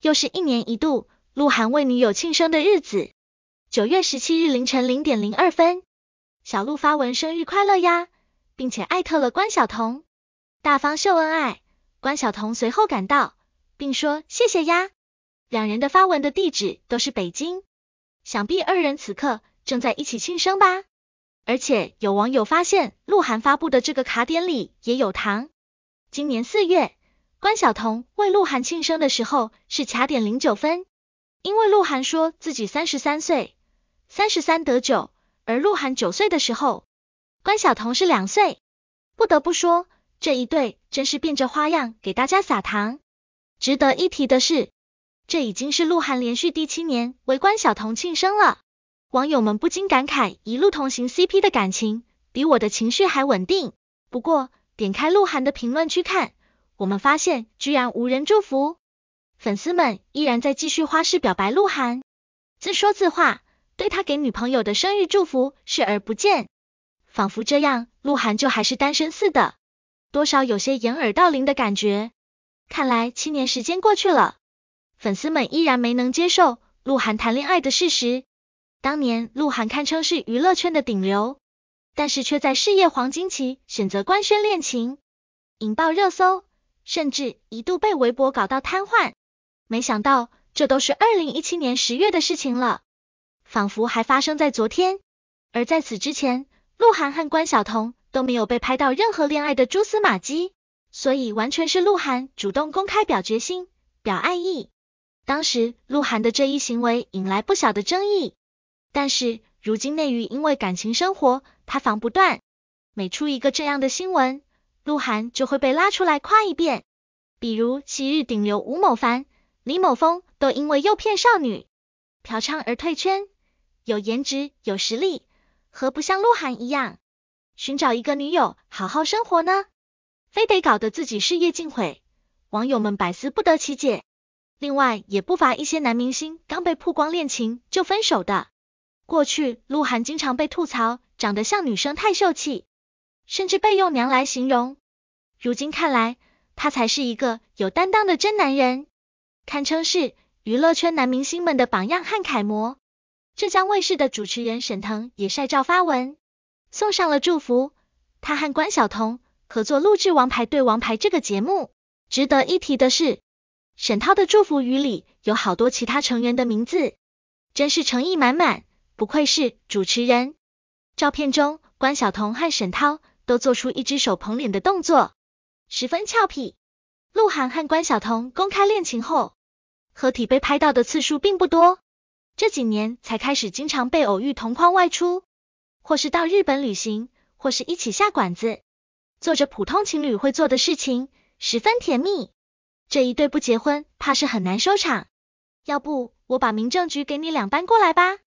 又是一年一度鹿晗为女友庆生的日子，九月十七日凌晨零点零二分，小鹿发文生日快乐呀，并且艾特了关晓彤，大方秀恩爱。关晓彤随后赶到，并说谢谢呀。两人的发文的地址都是北京，想必二人此刻正在一起庆生吧。而且有网友发现，鹿晗发布的这个卡点里也有糖，今年四月。关晓彤为鹿晗庆生的时候是卡点零九分，因为鹿晗说自己三十三岁，三十三得九，而鹿晗九岁的时候，关晓彤是两岁。不得不说，这一对真是变着花样给大家撒糖。值得一提的是，这已经是鹿晗连续第七年为关晓彤庆生了。网友们不禁感慨：一路同行 CP 的感情比我的情绪还稳定。不过，点开鹿晗的评论区看。我们发现，居然无人祝福，粉丝们依然在继续花式表白鹿晗，自说自话，对他给女朋友的生日祝福视而不见，仿佛这样鹿晗就还是单身似的，多少有些掩耳盗铃的感觉。看来七年时间过去了，粉丝们依然没能接受鹿晗谈恋爱的事实。当年鹿晗堪称是娱乐圈的顶流，但是却在事业黄金期选择官宣恋情，引爆热搜。甚至一度被微博搞到瘫痪，没想到这都是二零一七年十月的事情了，仿佛还发生在昨天。而在此之前，鹿晗和关晓彤都没有被拍到任何恋爱的蛛丝马迹，所以完全是鹿晗主动公开表决心、表爱意。当时鹿晗的这一行为引来不小的争议，但是如今内娱因为感情生活塌房不断，每出一个这样的新闻。鹿晗就会被拉出来夸一遍，比如昔日顶流吴某凡、李某峰都因为诱骗少女、嫖娼而退圈，有颜值有实力，何不像鹿晗一样，寻找一个女友好好生活呢？非得搞得自己事业尽毁，网友们百思不得其解。另外，也不乏一些男明星刚被曝光恋情就分手的。过去，鹿晗经常被吐槽长得像女生太秀气。甚至被用“娘”来形容。如今看来，他才是一个有担当的真男人，堪称是娱乐圈男明星们的榜样和楷模。浙江卫视的主持人沈腾也晒照发文，送上了祝福。他和关晓彤合作录制《王牌对王牌》这个节目。值得一提的是，沈涛的祝福语里有好多其他成员的名字，真是诚意满满，不愧是主持人。照片中，关晓彤和沈涛。都做出一只手捧脸的动作，十分俏皮。鹿晗和关晓彤公开恋情后，合体被拍到的次数并不多，这几年才开始经常被偶遇同框外出，或是到日本旅行，或是一起下馆子，做着普通情侣会做的事情，十分甜蜜。这一对不结婚，怕是很难收场。要不我把民政局给你两班过来吧。